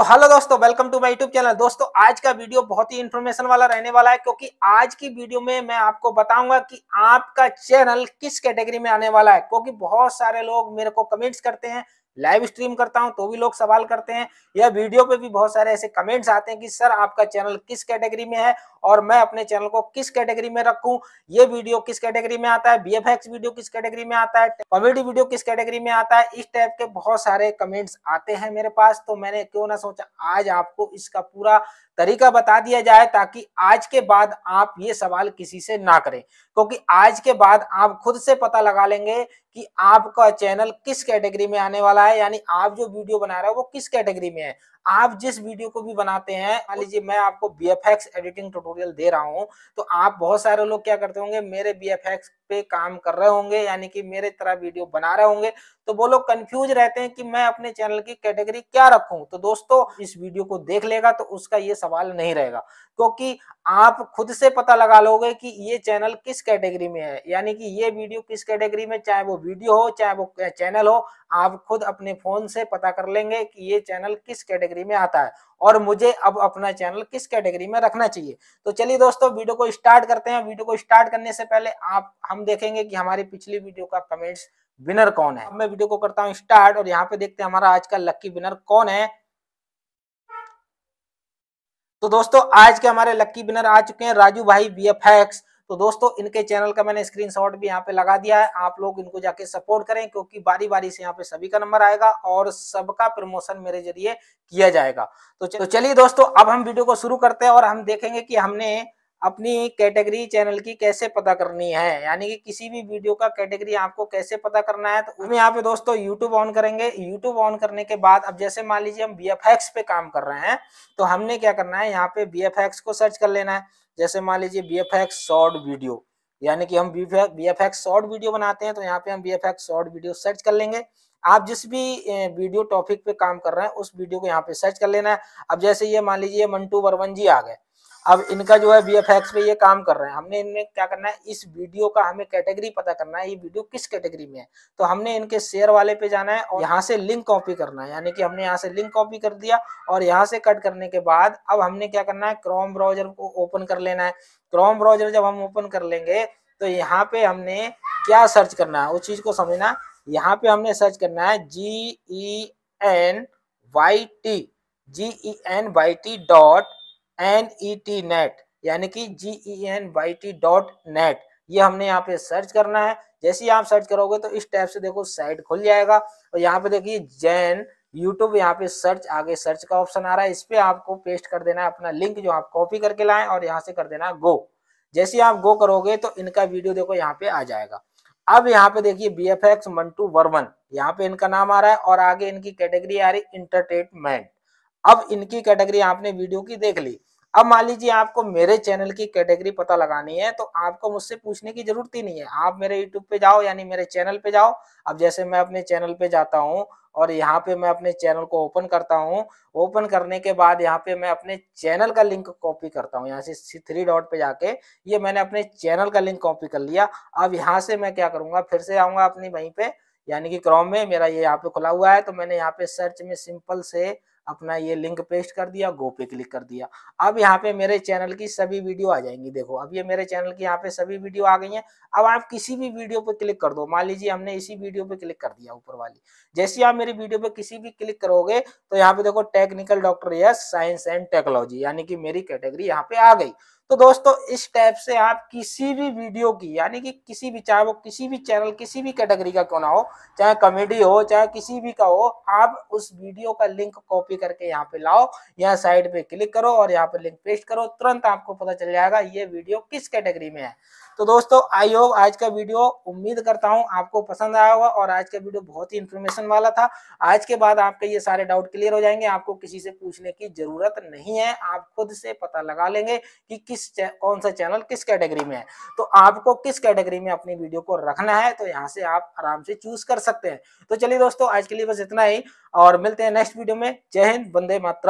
तो हेलो दोस्तों welcome to my YouTube channel दोस्तों आज का वीडियो बहुत ही इंफॉर्मेशन वाला रहने वाला है क्योंकि आज की वीडियो में मैं आपको बताऊंगा कि आपका चैनल किस कैटेगरी में आने वाला है क्योंकि बहुत सारे लोग मेरे को कमेंट्स करते हैं लाइव स्ट्रीम करता हूं तो भी लोग सवाल करते हैं या वीडियो पे भी बहुत सारे ऐसे कमेंट्स आते हैं कि सर आपका चैनल किस कैटेगरी में है और मैं अपने चैनल को किस कैटेगरी में रखूं ये वीडियो किस कैटेगरी में आता है बी वीडियो किस कैटेगरी में आता है कॉमेडी वीडियो किस कैटेगरी में आता है इस टाइप के बहुत सारे कमेंट्स आते हैं मेरे पास तो मैंने क्यों ना सोचा आज आपको इसका पूरा तरीका बता दिया जाए ताकि आज के बाद आप ये सवाल किसी से ना करें क्योंकि आज के बाद आप खुद से पता लगा लेंगे कि आपका चैनल किस कैटेगरी में आने वाला है यानी आप जो वीडियो बना रहे हो वो किस कैटेगरी में है आप जिस वीडियो को भी बनाते हैं मान लीजिए मैं आपको बी एडिटिंग ट्यूटोरियल दे रहा हूँ तो आप बहुत सारे लोग क्या करते होंगे मेरे बी पे काम कर रहे होंगे यानी कि मेरे तरह वीडियो बना रहे होंगे तो वो लोग कंफ्यूज रहते हैं कि मैं अपने चैनल की कैटेगरी क्या रखूं तो दोस्तों इस वीडियो को देख लेगा तो उसका ये सवाल नहीं रहेगा क्योंकि आप खुद से पता लगा लोगे कि ये चैनल किस कैटेगरी में है यानी कि ये वीडियो किस कैटेगरी में चाहे वो वीडियो हो चाहे वो चैनल हो आप खुद अपने फोन से पता कर लेंगे कि ये चैनल किस कैटेगरी में आता है और मुझे अब अपना चैनल किस कैटेगरी में रखना चाहिए तो चलिए दोस्तों वीडियो को स्टार्ट करते हैं वीडियो को स्टार्ट करने से पहले आप हम हम देखेंगे कि हमारे पिछली वीडियो का कमेंट्स विनर कौन है मैं वीडियो को करता हूँ स्टार्ट और यहाँ पे देखते हैं हमारा आज का लक्की विनर कौन है तो दोस्तों आज के हमारे लक्की विनर आ चुके हैं राजू भाई बी तो दोस्तों इनके चैनल का मैंने स्क्रीनशॉट भी यहाँ पे लगा दिया है आप लोग इनको जाके सपोर्ट करें क्योंकि बारी बारी से यहाँ पे सभी का नंबर आएगा और सबका प्रमोशन मेरे जरिए किया जाएगा तो, तो चलिए दोस्तों अब हम वीडियो को शुरू करते हैं और हम देखेंगे कि हमने अपनी कैटेगरी चैनल की कैसे पता करनी है यानी कि किसी भी वीडियो का कैटेगरी आपको कैसे पता करना है तो उसमें यहाँ पे दोस्तों यूट्यूब ऑन करेंगे यूट्यूब ऑन करने के बाद अब जैसे मान लीजिए हम बी पे काम कर रहे हैं तो हमने क्या करना है यहाँ पे बी को सर्च कर लेना है जैसे मान लीजिए बी शॉर्ट वीडियो यानी कि हम बी एफ शॉर्ट वीडियो बनाते हैं तो यहाँ पे हम B F short video search कर लेंगे आप जिस भी वीडियो टॉपिक पे काम कर रहे हैं उस वीडियो को यहाँ पे सर्च कर लेना है अब जैसे ये मान लीजिए मंटू वर्वन जी आ गए अब इनका जो है बी पे ये काम कर रहे हैं हमने इनमें क्या करना है इस वीडियो का हमें कैटेगरी पता करना है ये वीडियो किस कैटेगरी में है तो हमने इनके शेयर वाले पे जाना है और यहाँ से लिंक कॉपी करना है यानी कि हमने यहाँ से लिंक कॉपी कर दिया और यहाँ से कट करने के बाद अब हमने क्या करना है क्रोम ब्राउजर को ओपन कर लेना है क्रोम ब्राउजर जब हम ओपन कर लेंगे तो यहाँ पे हमने क्या सर्च करना है उस चीज को समझना यहाँ पे हमने सर्च करना है G E N Y T G E N Y T dot N E T net यानी कि G E N Y T dot net ये हमने यहाँ पे सर्च करना है जैसे ही आप सर्च करोगे तो इस टाइप से देखो साइट खुल जाएगा और यहाँ पे देखिए जैन यूट्यूब यहाँ पे सर्च आगे सर्च का ऑप्शन आ रहा है इस पर पे आपको पेस्ट कर देना है अपना लिंक जो आप कॉपी करके लाएं और यहाँ से कर देना गो जैसे आप गो करोगे तो इनका वीडियो देखो यहाँ पे आ जाएगा अब यहाँ पे देखिए B F X Mantu Barman यहाँ पे इनका नाम आ रहा है और आगे इनकी कैटेगरी आ रही इंटरटेनमेंट अब इनकी कैटेगरी आपने वीडियो की देख ली अब मान लीजिए आपको मेरे चैनल की कैटेगरी पता लगानी है तो आपको मुझसे पूछने की जरूरत ही नहीं है आप मेरे यूट्यूब पे जाओ यानी मेरे चैनल पे जाओ अब जैसे मैं अपने चैनल पे जाता हूँ और यहाँ पे मैं अपने चैनल को ओपन करता हूँ ओपन करने के बाद यहाँ पे मैं अपने चैनल का लिंक कॉपी करता हूँ यहाँ से थ्री डॉट पे जाके ये मैंने अपने चैनल का लिंक कॉपी कर लिया अब यहाँ से मैं क्या करूँगा फिर से आऊंगा अपनी वहीं पे यानी कि क्रोम में मेरा ये यहाँ पे खुला हुआ है तो मैंने यहाँ पे सर्च में सिंपल से अपना ये लिंक पेस्ट कर दिया गो पे क्लिक कर दिया अब यहाँ पे मेरे चैनल की सभी वीडियो आ जाएंगी देखो अब ये मेरे चैनल की यहाँ पे सभी वीडियो आ गई हैं अब आप किसी भी वीडियो पे क्लिक कर दो मान लीजिए हमने इसी वीडियो पे क्लिक कर दिया ऊपर वाली जैसे आप मेरी वीडियो पे किसी भी क्लिक करोगे तो यहाँ पे देखो technical doctor yes science and technology यानी कि मेरी कैटेगरी यहाँ पे आ गई तो दोस्तों इस टाइप से आप किसी भी वीडियो की यानी कि किसी भी चाहे वो किसी भी चैनल किसी भी कैटेगरी का क्यों ना हो चाहे कॉमेडी हो चाहे किसी भी का हो आप उस वीडियो का लिंक कॉपी करके यहाँ पे लाओ यहाँ साइड पे क्लिक करो और यहाँ पे लिंक पेस्ट करो तुरंत आपको पता चल जाएगा ये वीडियो किस कैटेगरी में है तो दोस्तों आई होप आज का वीडियो उम्मीद करता हूँ आपको पसंद आया होगा और आज का वीडियो बहुत ही इन्फॉर्मेशन वाला था आज के बाद आपके ये सारे डाउट क्लियर हो जाएंगे आपको किसी से पूछने की जरूरत नहीं है आप खुद से पता लगा लेंगे कि किस किस कौन सा चैनल किस कैटेगरी में है तो आपको किस कैटेगरी में अपनी वीडियो को रखना है तो यहाँ से आप आराम से चूज कर सकते हैं तो चलिए दोस्तों आज के लिए बस इतना ही और मिलते हैं नेक्स्ट वीडियो में जय हिंद बंदे मात्रा